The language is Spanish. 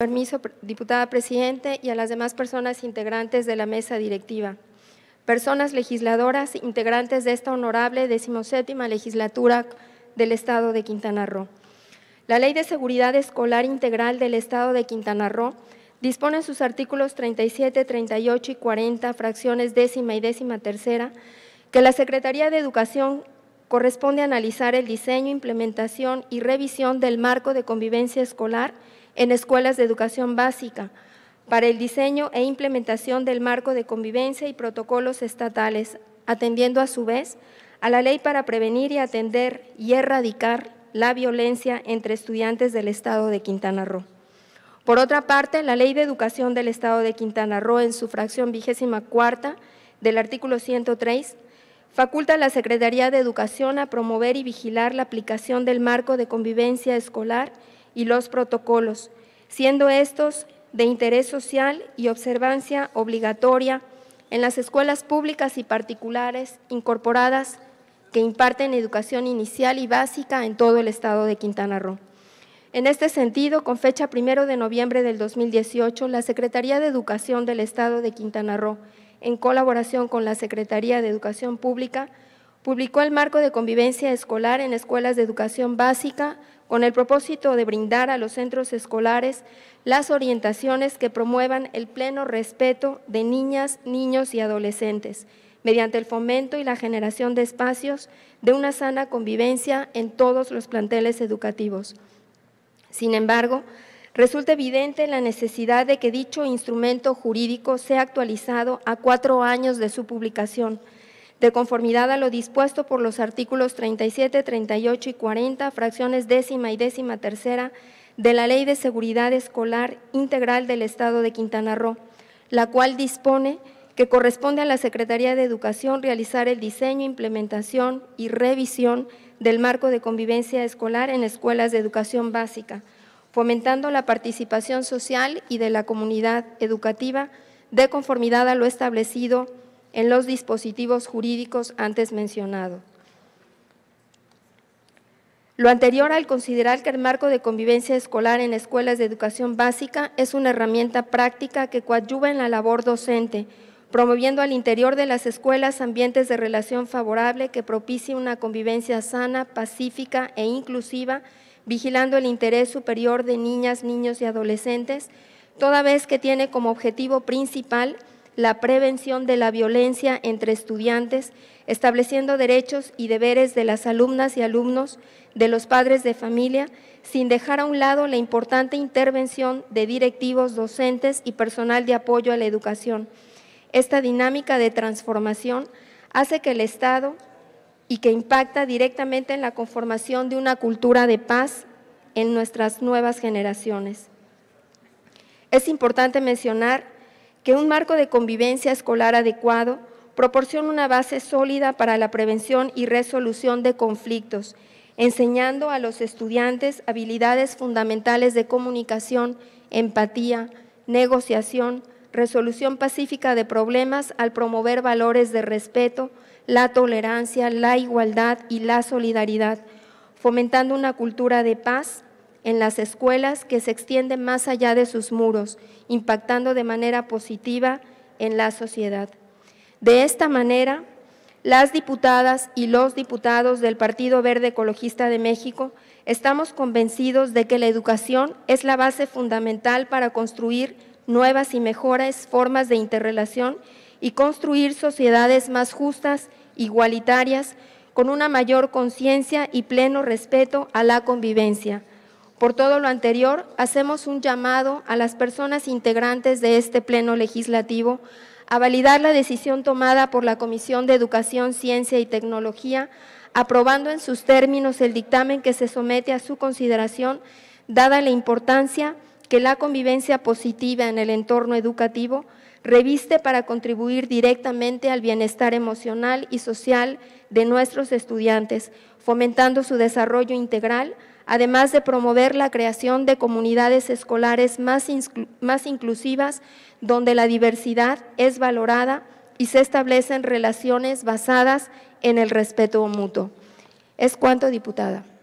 Permiso, diputada Presidente, y a las demás personas integrantes de la mesa directiva. Personas legisladoras, integrantes de esta honorable decimoséptima legislatura del Estado de Quintana Roo. La Ley de Seguridad Escolar Integral del Estado de Quintana Roo dispone en sus artículos 37, 38 y 40, fracciones décima y décima tercera, que la Secretaría de Educación corresponde analizar el diseño, implementación y revisión del marco de convivencia escolar en escuelas de educación básica para el diseño e implementación del marco de convivencia y protocolos estatales, atendiendo a su vez a la ley para prevenir y atender y erradicar la violencia entre estudiantes del Estado de Quintana Roo. Por otra parte, la Ley de Educación del Estado de Quintana Roo, en su fracción vigésima cuarta del artículo 103, faculta a la Secretaría de Educación a promover y vigilar la aplicación del marco de convivencia escolar y los protocolos, siendo estos de interés social y observancia obligatoria en las escuelas públicas y particulares incorporadas que imparten educación inicial y básica en todo el estado de Quintana Roo. En este sentido, con fecha primero de noviembre del 2018, la Secretaría de Educación del Estado de Quintana Roo, en colaboración con la Secretaría de Educación Pública, publicó el marco de convivencia escolar en escuelas de educación básica con el propósito de brindar a los centros escolares las orientaciones que promuevan el pleno respeto de niñas, niños y adolescentes, mediante el fomento y la generación de espacios de una sana convivencia en todos los planteles educativos. Sin embargo, resulta evidente la necesidad de que dicho instrumento jurídico sea actualizado a cuatro años de su publicación – de conformidad a lo dispuesto por los artículos 37, 38 y 40, fracciones décima y décima tercera de la Ley de Seguridad Escolar Integral del Estado de Quintana Roo, la cual dispone que corresponde a la Secretaría de Educación realizar el diseño, implementación y revisión del marco de convivencia escolar en escuelas de educación básica, fomentando la participación social y de la comunidad educativa de conformidad a lo establecido en los dispositivos jurídicos antes mencionados. Lo anterior al considerar que el marco de convivencia escolar en escuelas de educación básica es una herramienta práctica que coadyuva en la labor docente, promoviendo al interior de las escuelas ambientes de relación favorable que propicie una convivencia sana, pacífica e inclusiva, vigilando el interés superior de niñas, niños y adolescentes, toda vez que tiene como objetivo principal la prevención de la violencia entre estudiantes, estableciendo derechos y deberes de las alumnas y alumnos, de los padres de familia, sin dejar a un lado la importante intervención de directivos, docentes y personal de apoyo a la educación. Esta dinámica de transformación hace que el Estado y que impacta directamente en la conformación de una cultura de paz en nuestras nuevas generaciones. Es importante mencionar que un marco de convivencia escolar adecuado proporciona una base sólida para la prevención y resolución de conflictos, enseñando a los estudiantes habilidades fundamentales de comunicación, empatía, negociación, resolución pacífica de problemas al promover valores de respeto, la tolerancia, la igualdad y la solidaridad, fomentando una cultura de paz, en las escuelas que se extienden más allá de sus muros, impactando de manera positiva en la sociedad. De esta manera, las diputadas y los diputados del Partido Verde Ecologista de México estamos convencidos de que la educación es la base fundamental para construir nuevas y mejores formas de interrelación y construir sociedades más justas, igualitarias, con una mayor conciencia y pleno respeto a la convivencia. Por todo lo anterior, hacemos un llamado a las personas integrantes de este Pleno Legislativo a validar la decisión tomada por la Comisión de Educación, Ciencia y Tecnología, aprobando en sus términos el dictamen que se somete a su consideración, dada la importancia que la convivencia positiva en el entorno educativo reviste para contribuir directamente al bienestar emocional y social de nuestros estudiantes, fomentando su desarrollo integral, además de promover la creación de comunidades escolares más, inclusivas, donde la diversidad es valorada y se establecen relaciones basadas en el respeto mutuo. Es cuanto, diputada.